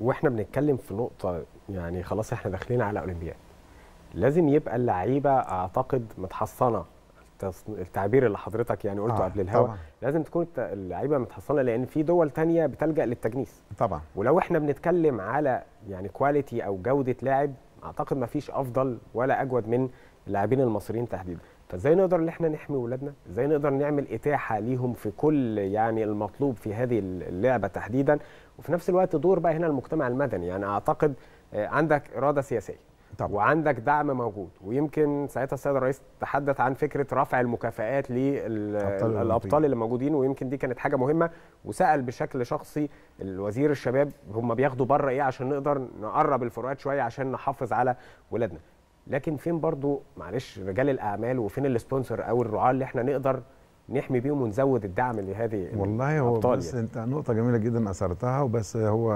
واحنا بنتكلم في نقطه يعني خلاص احنا داخلين على اولمبياد لازم يبقى اللعيبه اعتقد متحصنه التعبير اللي حضرتك يعني قلته آه قبل الهوا لازم تكون اللعيبه متحصنه لان في دول تانية بتلجا للتجنيس طبعا ولو احنا بنتكلم على يعني كواليتي او جوده لاعب اعتقد ما فيش افضل ولا اجود من اللاعبين المصريين تحديدا فازاي نقدر ان احنا نحمي ولادنا ازاي نقدر نعمل اتاحه ليهم في كل يعني المطلوب في هذه اللعبه تحديدا وفي نفس الوقت دور بقى هنا المجتمع المدني يعني اعتقد آه، عندك اراده سياسيه طبعا. وعندك دعم موجود ويمكن ساعتها السيد الرئيس تحدث عن فكره رفع المكافئات للابطال اللي موجودين ويمكن دي كانت حاجه مهمه وسال بشكل شخصي الوزير الشباب هم بياخدوا بره ايه عشان نقدر نقرب الفروقات شويه عشان نحافظ على ولادنا لكن فين برضو معلش رجال الاعمال وفين السبونسر او الرعاه اللي احنا نقدر نحمي بيهم ونزود الدعم لهذه والله هو بس يعني. انت نقطه جميله جدا اثرتها وبس هو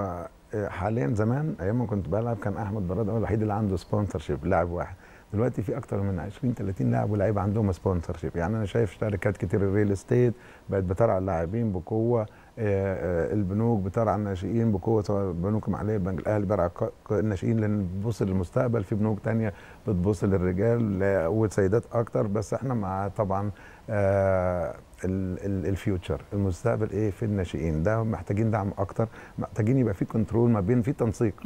آه، حاليا زمان ايام ما كنت بلعب كان احمد براد هو الوحيد اللي عنده سبونسر شيب لاعب واحد دلوقتي في اكتر من 20 30 لاعب ولاعيبه عندهم سبونسر شيب يعني انا شايف شركات كتير الريل استيت بقت بترعى اللاعبين بقوه آه، آه، البنوك بترعى الناشئين بقوه سواء بنوك المحليه البنك الاهلي بيرعى الناشئين لان بتبص للمستقبل في بنوك تانية بتبص للرجال والسيدات اكتر بس احنا مع طبعا آه، الفيوتشر المستقبل ايه في الناشئين ده محتاجين دعم اكتر محتاجين يبقى في كنترول ما بين في تنسيق